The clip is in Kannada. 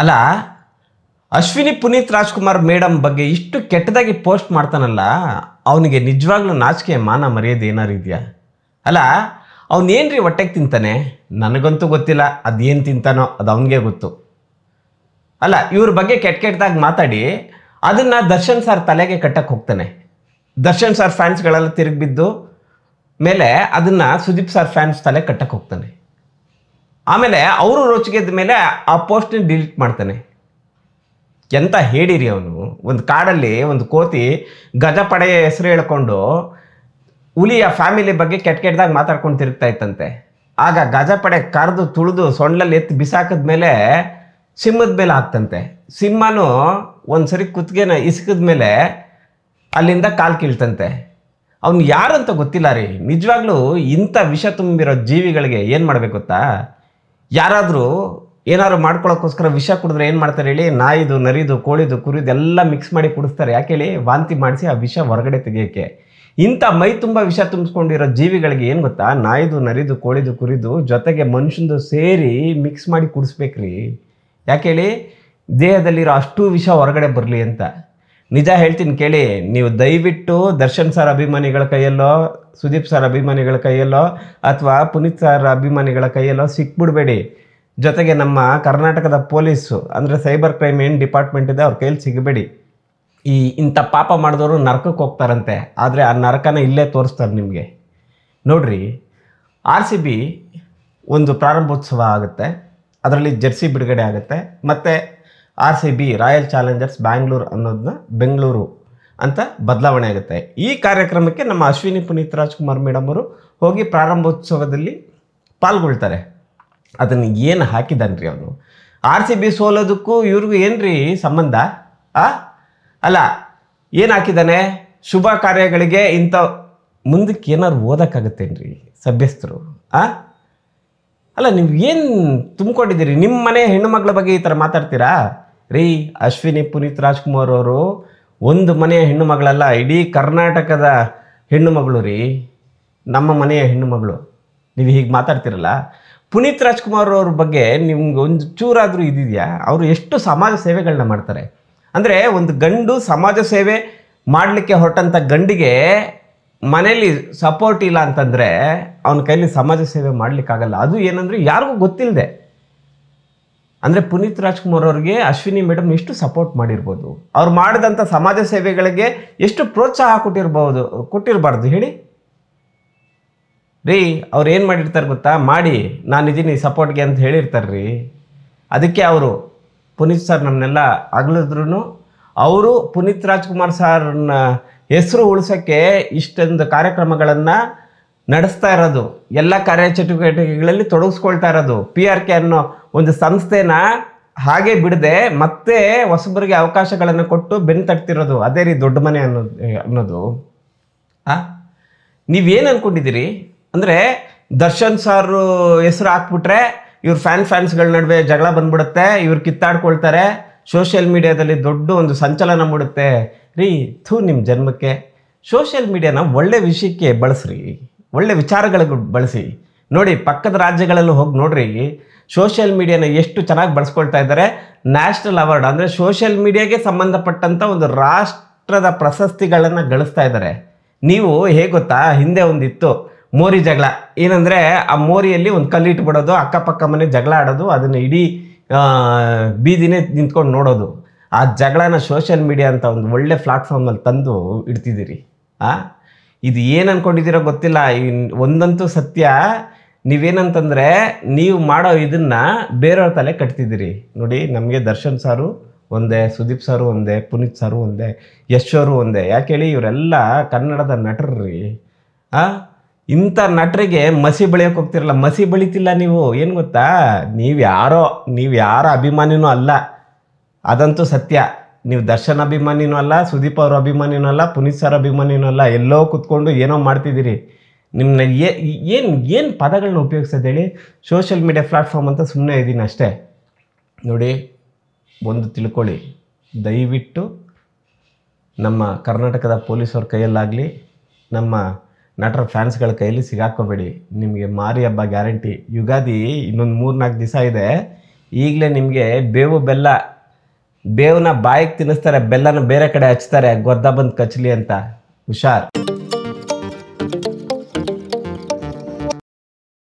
ಅಲ್ಲ ಅಶ್ವಿನಿ ಪುನೀತ್ ರಾಜ್ಕುಮಾರ್ ಮೇಡಮ್ ಬಗ್ಗೆ ಇಷ್ಟು ಕೆಟ್ಟದಾಗಿ ಪೋಸ್ಟ್ ಮಾಡ್ತಾನಲ್ಲ ಅವನಿಗೆ ನಿಜವಾಗ್ಲೂ ನಾಚಿಕೆ ಮಾನ ಮರ್ಯಾದೆ ಏನಾರು ಇದೆಯಾ ಅಲ್ಲ ಅವನೇನು ರೀ ಹೊಟ್ಟೆಗೆ ತಿಂತಾನೆ ನನಗಂತೂ ಗೊತ್ತಿಲ್ಲ ಅದೇನು ತಿಂತಾನೋ ಅದು ಅವನಿಗೆ ಗೊತ್ತು ಅಲ್ಲ ಇವ್ರ ಬಗ್ಗೆ ಕೆಟ್ಟ ಕೆಟ್ಟದಾಗಿ ಮಾತಾಡಿ ಅದನ್ನು ದರ್ಶನ್ ಸರ್ ತಲೆಗೆ ಕಟ್ಟಕ್ಕೆ ಹೋಗ್ತಾನೆ ದರ್ಶನ್ ಸರ್ ಫ್ಯಾನ್ಸ್ಗಳೆಲ್ಲ ತಿರುಗಿ ಬಿದ್ದು ಮೇಲೆ ಅದನ್ನು ಸುದೀಪ್ ಸರ್ ಫ್ಯಾನ್ಸ್ ತಲೆ ಕಟ್ಟಕ್ಕೆ ಹೋಗ್ತಾನೆ ಆಮೇಲೆ ಅವರು ರೋಚಿಗೆದ್ದ ಮೇಲೆ ಆ ಪೋಸ್ಟ್ನ ಡಿಲೀಟ್ ಮಾಡ್ತಾನೆ ಎಂತ ಹೇಳಿರಿ ಅವನು ಒಂದು ಕಾಡಲ್ಲಿ ಒಂದು ಕೋತಿ ಗಜಪಡೆಯ ಹೆಸರು ಹೇಳ್ಕೊಂಡು ಹುಲಿಯ ಫ್ಯಾಮಿಲಿ ಬಗ್ಗೆ ಕೆಟ್ಟ ಕೆಟ್ಟದಾಗ ಮಾತಾಡ್ಕೊಂಡು ತಿರುಗ್ತಾ ಇತ್ತಂತೆ ಆಗ ಗಜಪಡೆ ಕರೆದು ತುಳಿದು ಸೊಣ್ಣಲ್ಲಿ ಎತ್ತಿ ಬಿಸಾಕಿದ ಮೇಲೆ ಸಿಂಹದ ಮೇಲೆ ಹಾಕ್ತಂತೆ ಸಿಂಹನೂ ಒಂದು ಸರಿ ಕುತ್ತಿಗೆನ ಇಸ್ಕಿದ ಮೇಲೆ ಅಲ್ಲಿಂದ ಕಾಲು ಕೀಳ್ತಂತೆ ಅವ್ನು ಯಾರು ಅಂತ ಗೊತ್ತಿಲ್ಲ ರೀ ನಿಜವಾಗ್ಲೂ ಇಂಥ ವಿಷ ತುಂಬಿರೋ ಜೀವಿಗಳಿಗೆ ಏನು ಮಾಡಬೇಕು ಗೊತ್ತಾ ಯಾರಾದರೂ ಏನಾದ್ರು ಮಾಡ್ಕೊಳ್ಳೋಕ್ಕೋಸ್ಕರ ವಿಷ ಕುಡಿದ್ರೆ ಏನು ಮಾಡ್ತಾರೆ ಹೇಳಿ ನಾಯಿದು ನರಿದು ಕೋಳಿದು ಕುರಿದು ಎಲ್ಲ ಮಿಕ್ಸ್ ಮಾಡಿ ಕುಡಿಸ್ತಾರೆ ಯಾಕೆ ಹೇಳಿ ವಾಂತಿ ಮಾಡಿಸಿ ಆ ವಿಷ ಹೊರಗಡೆ ತೆಗಿಯೋಕ್ಕೆ ಇಂಥ ಮೈ ತುಂಬ ವಿಷ ತುಂಬಿಸ್ಕೊಂಡಿರೋ ಜೀವಿಗಳಿಗೆ ಏನು ಗೊತ್ತಾ ನಾಯಿದು ನರಿದು ಕೋಳಿದು ಕುರಿದು ಜೊತೆಗೆ ಮನುಷ್ಯಂದು ಸೇರಿ ಮಿಕ್ಸ್ ಮಾಡಿ ಕುಡಿಸ್ಬೇಕ್ರಿ ಯಾಕೆ ಹೇಳಿ ದೇಹದಲ್ಲಿರೋ ಅಷ್ಟು ವಿಷ ಹೊರಗಡೆ ಬರಲಿ ಅಂತ ನಿಜ ಹೇಳ್ತೀನಿ ಕೇಳಿ ನೀವು ದಯವಿಟ್ಟು ದರ್ಶನ್ ಸರ್ ಅಭಿಮಾನಿಗಳ ಕೈಯಲ್ಲೋ ಸುದೀಪ್ ಸರ್ ಅಭಿಮಾನಿಗಳ ಕೈಯಲ್ಲೋ ಅಥವಾ ಪುನೀತ್ ಸರ್ ಅಭಿಮಾನಿಗಳ ಕೈಯಲ್ಲೋ ಸಿಕ್ಬಿಡ್ಬೇಡಿ ಜೊತೆಗೆ ನಮ್ಮ ಕರ್ನಾಟಕದ ಪೊಲೀಸು ಅಂದರೆ ಸೈಬರ್ ಕ್ರೈಮ್ ಏನು ಡಿಪಾರ್ಟ್ಮೆಂಟ್ ಇದೆ ಅವ್ರ ಕೈಯಲ್ಲಿ ಸಿಗಬೇಡಿ ಈ ಇಂಥ ಪಾಪ ಮಾಡಿದವರು ನರಕಕ್ಕೆ ಹೋಗ್ತಾರಂತೆ ಆದರೆ ಆ ನರಕನ ಇಲ್ಲೇ ತೋರಿಸ್ತಾರೆ ನಿಮಗೆ ನೋಡ್ರಿ ಆರ್ ಸಿ ಬಿ ಒಂದು ಪ್ರಾರಂಭೋತ್ಸವ ಆಗುತ್ತೆ ಅದರಲ್ಲಿ ಜರ್ಸಿ ಬಿಡುಗಡೆ ಆಗುತ್ತೆ ಮತ್ತು R C B Royal Challengers Bangalore ಅನ್ನೋದನ್ನ ಬೆಂಗಳೂರು ಅಂತ ಬದಲಾವಣೆ ಆಗುತ್ತೆ ಈ ಕಾರ್ಯಕ್ರಮಕ್ಕೆ ನಮ್ಮ ಅಶ್ವಿನಿ ಪುನೀತ್ ರಾಜ್ಕುಮಾರ್ ಮೇಡಮ್ ಅವರು ಹೋಗಿ ಪ್ರಾರಂಭೋತ್ಸವದಲ್ಲಿ ಪಾಲ್ಗೊಳ್ತಾರೆ ಅದನ್ನು ಏನು ಹಾಕಿದ್ದಾನೆ ರೀ ಅವನು ಆರ್ ಸಿ ಬಿ ಸೋಲೋದಕ್ಕೂ ಇವ್ರಿಗೂ ಏನು ರೀ ಸಂಬಂಧ ಆ ಅಲ್ಲ ಏನು ಹಾಕಿದ್ದಾನೆ ಶುಭ ಕಾರ್ಯಗಳಿಗೆ ಇಂಥ ಮುಂದಕ್ಕೆ ಏನಾದ್ರು ಓದೋಕ್ಕಾಗತ್ತೇನ್ರಿ ಸಭ್ಯಸ್ಥರು ಆ ಅಲ್ಲ ನೀವು ಏನು ತುಂಬಿಕೊಂಡಿದ್ದೀರಿ ನಿಮ್ಮ ಮನೆ ಹೆಣ್ಣು ಬಗ್ಗೆ ಈ ಥರ ಮಾತಾಡ್ತೀರಾ ರೀ ಅಶ್ವಿನಿ ಪುನೀತ್ ರಾಜ್ಕುಮಾರ್ ಅವರು ಒಂದು ಮನೆಯ ಹೆಣ್ಣು ಮಗಳಲ್ಲ ಇಡೀ ಕರ್ನಾಟಕದ ಹೆಣ್ಣು ಮಗಳು ರೀ ನಮ್ಮ ಮನೆಯ ಹೆಣ್ಣು ಮಗಳು ನೀವು ಹೀಗೆ ಮಾತಾಡ್ತಿರಲ್ಲ ಪುನೀತ್ ರಾಜ್ಕುಮಾರ್ ಅವ್ರ ಬಗ್ಗೆ ನಿಮ್ಗೆ ಒಂದು ಚೂರಾದರೂ ಇದಿದೆಯಾ ಅವರು ಎಷ್ಟು ಸಮಾಜ ಸೇವೆಗಳನ್ನ ಮಾಡ್ತಾರೆ ಅಂದರೆ ಒಂದು ಗಂಡು ಸಮಾಜ ಸೇವೆ ಮಾಡಲಿಕ್ಕೆ ಹೊರಟಂಥ ಗಂಡಿಗೆ ಮನೇಲಿ ಸಪೋರ್ಟ್ ಇಲ್ಲ ಅಂತಂದರೆ ಅವನ ಕೈಲಿ ಸಮಾಜ ಸೇವೆ ಮಾಡಲಿಕ್ಕಾಗಲ್ಲ ಅದು ಏನಂದರೆ ಯಾರಿಗೂ ಗೊತ್ತಿಲ್ಲದೆ ಅಂದರೆ ಪುನೀತ್ ರಾಜ್ಕುಮಾರ್ ಅವರಿಗೆ ಅಶ್ವಿನಿ ಮೇಡಮ್ ಎಷ್ಟು ಸಪೋರ್ಟ್ ಮಾಡಿರ್ಬೋದು ಅವ್ರು ಮಾಡಿದಂಥ ಸಮಾಜ ಸೇವೆಗಳಿಗೆ ಎಷ್ಟು ಪ್ರೋತ್ಸಾಹ ಕೊಟ್ಟಿರ್ಬೋದು ಕೊಟ್ಟಿರಬಾರ್ದು ಹೇಳಿ ರೀ ಅವ್ರು ಏನು ಮಾಡಿರ್ತಾರೆ ಗೊತ್ತಾ ಮಾಡಿ ನಾನಿದ್ದೀನಿ ಸಪೋರ್ಟ್ಗೆ ಅಂತ ಹೇಳಿರ್ತಾರೆ ರೀ ಅದಕ್ಕೆ ಅವರು ಪುನೀತ್ ಸರ್ ನಮ್ಮನ್ನೆಲ್ಲ ಅಗಲಿದ್ರು ಅವರು ಪುನೀತ್ ರಾಜ್ಕುಮಾರ್ ಸಾರನ್ನ ಹೆಸರು ಉಳಿಸೋಕ್ಕೆ ಇಷ್ಟೊಂದು ಕಾರ್ಯಕ್ರಮಗಳನ್ನು ನಡೆಸ್ತಾ ಇರೋದು ಎಲ್ಲ ಕಾರ್ಯಚಟುವಟಿಕೆಗಳಲ್ಲಿ ತೊಡಗಿಸ್ಕೊಳ್ತಾ ಇರೋದು ಪಿ ಆರ್ ಕೆ ಅನ್ನೋ ಒಂದು ಸಂಸ್ಥೆನ ಹಾಗೆ ಬಿಡದೆ ಮತ್ತೆ ಹೊಸಬರಿಗೆ ಅವಕಾಶಗಳನ್ನು ಕೊಟ್ಟು ಬೆನ್ನು ತಟ್ತಿರೋದು ಅದೇ ರೀ ದೊಡ್ಡ ಮನೆ ಅನ್ನೋದು ಅನ್ನೋದು ಆ ನೀವೇನು ಅಂದ್ಕೊಂಡಿದ್ದೀರಿ ಅಂದರೆ ದರ್ಶನ್ ಸಾರು ಹೆಸರು ಹಾಕ್ಬಿಟ್ರೆ ಇವ್ರ ಫ್ಯಾನ್ ಫ್ಯಾನ್ಸ್ಗಳ ನಡುವೆ ಜಗಳ ಬಂದ್ಬಿಡುತ್ತೆ ಇವ್ರು ಕಿತ್ತಾಡ್ಕೊಳ್ತಾರೆ ಸೋಷಿಯಲ್ ಮೀಡಿಯಾದಲ್ಲಿ ದೊಡ್ಡ ಒಂದು ಸಂಚಲನ ಮೂಡುತ್ತೆ ರೀ ಥೂ ನಿಮ್ಮ ಜನ್ಮಕ್ಕೆ ಸೋಷಿಯಲ್ ಮೀಡಿಯಾನ ಒಳ್ಳೆ ವಿಷಯಕ್ಕೆ ಬಳಸ್ರಿ ಒಳ್ಳೆ ವಿಚಾರಗಳಿಗೆ ಬಳಸಿ ನೋಡಿ ಪಕ್ಕದ ರಾಜ್ಯಗಳಲ್ಲೂ ಹೋಗಿ ನೋಡ್ರಿ ಸೋಷಿಯಲ್ ಮೀಡಿಯಾನ ಎಷ್ಟು ಚೆನ್ನಾಗಿ ಬಳಸ್ಕೊಳ್ತಾ ಇದ್ದಾರೆ ನ್ಯಾಷನಲ್ ಅವಾರ್ಡ್ ಅಂದರೆ ಸೋಷಿಯಲ್ ಮೀಡಿಯಾಗೆ ಸಂಬಂಧಪಟ್ಟಂಥ ಒಂದು ರಾಷ್ಟ್ರದ ಪ್ರಶಸ್ತಿಗಳನ್ನು ಗಳಿಸ್ತಾ ಇದ್ದಾರೆ ನೀವು ಹೇಗೆ ಗೊತ್ತಾ ಹಿಂದೆ ಒಂದಿತ್ತು ಮೋರಿ ಜಗಳ ಏನಂದರೆ ಆ ಮೋರಿಯಲ್ಲಿ ಒಂದು ಕಲ್ಲಿಟ್ಬಿಡೋದು ಅಕ್ಕಪಕ್ಕ ಮನೆ ಜಗಳ ಆಡೋದು ಅದನ್ನು ಇಡೀ ಬೀದಿನೇ ನಿಂತ್ಕೊಂಡು ನೋಡೋದು ಆ ಜಗಳನ ಸೋಷಿಯಲ್ ಮೀಡಿಯಾ ಅಂತ ಒಂದು ಒಳ್ಳೆ ಪ್ಲಾಟ್ಫಾರ್ಮಲ್ಲಿ ತಂದು ಇಡ್ತಿದ್ದೀರಿ ಆ ಇದು ಏನು ಅಂದ್ಕೊಂಡಿದ್ದೀರೋ ಗೊತ್ತಿಲ್ಲ ಒಂದಂತೂ ಸತ್ಯ ನೀವೇನಂತಂದರೆ ನೀವು ಮಾಡೋ ಇದನ್ನು ಬೇರೆಯವ್ರ ತಲೆ ಕಟ್ತಿದ್ದೀರಿ ನೋಡಿ ನಮಗೆ ದರ್ಶನ್ ಸಾರು ಒಂದೇ ಸುದೀಪ್ ಸಾರು ಒಂದೇ ಪುನೀತ್ ಸಾರು ಒಂದೇ ಯಶ್ ಅವರು ಒಂದೇ ಯಾಕೇಳಿ ಇವರೆಲ್ಲ ಕನ್ನಡದ ನಟರು ರೀ ಇಂಥ ನಟರಿಗೆ ಮಸಿ ಬೆಳೆಯೋಕೆ ಹೋಗ್ತಿರಲ್ಲ ಮಸಿ ಬೆಳೀತಿಲ್ಲ ನೀವು ಏನು ಗೊತ್ತಾ ನೀವು ಯಾರೋ ನೀವು ಯಾರ ಅಭಿಮಾನಿನೂ ಅಲ್ಲ ಅದಂತೂ ಸತ್ಯ ನೀವು ದರ್ಶನ್ ಅಭಿಮಾನಿನೂ ಅಲ್ಲ ಸುದೀಪ್ ಅವ್ರ ಅಭಿಮಾನಿನೂ ಅಲ್ಲ ಪುನೀತ್ ಸಾರ್ ಅಭಿಮಾನಿನೂ ಅಲ್ಲ ಎಲ್ಲೋ ಕೂತ್ಕೊಂಡು ಏನೋ ಮಾಡ್ತಿದ್ದೀರಿ ನಿಮ್ಮನ್ನ ಏನು ಏನು ಪದಗಳನ್ನ ಉಪಯೋಗಿಸೋದು ಹೇಳಿ ಸೋಷಿಯಲ್ ಮೀಡಿಯಾ ಪ್ಲ್ಯಾಟ್ಫಾರ್ಮ್ ಅಂತ ಸುಮ್ಮನೆ ಇದ್ದೀನಿ ಅಷ್ಟೇ ನೋಡಿ ಒಂದು ತಿಳ್ಕೊಳ್ಳಿ ದಯವಿಟ್ಟು ನಮ್ಮ ಕರ್ನಾಟಕದ ಪೊಲೀಸವ್ರ ಕೈಯಲ್ಲಾಗಲಿ ನಮ್ಮ ನಟರ ಫ್ಯಾನ್ಸ್ಗಳ ಕೈಯಲ್ಲಿ ಸಿಗಾಕೋಬೇಡಿ ನಿಮಗೆ ಮಾರಿ ಹಬ್ಬ ಗ್ಯಾರಂಟಿ ಯುಗಾದಿ ಇನ್ನೊಂದು ಮೂರ್ನಾಲ್ಕು ದಿವಸ ಇದೆ ಈಗಲೇ ನಿಮಗೆ ಬೇವು ಬೆಲ್ಲ ಬೇವನ್ನ ಬಾಯಿಗೆ ತಿನ್ನಿಸ್ತಾರೆ ಬೆಲ್ಲನ ಬೇರೆ ಕಡೆ ಹಚ್ತಾರೆ ಗೊದ್ದ ಬಂದು ಕಚ್ಲಿ ಅಂತ ಹುಷಾರ್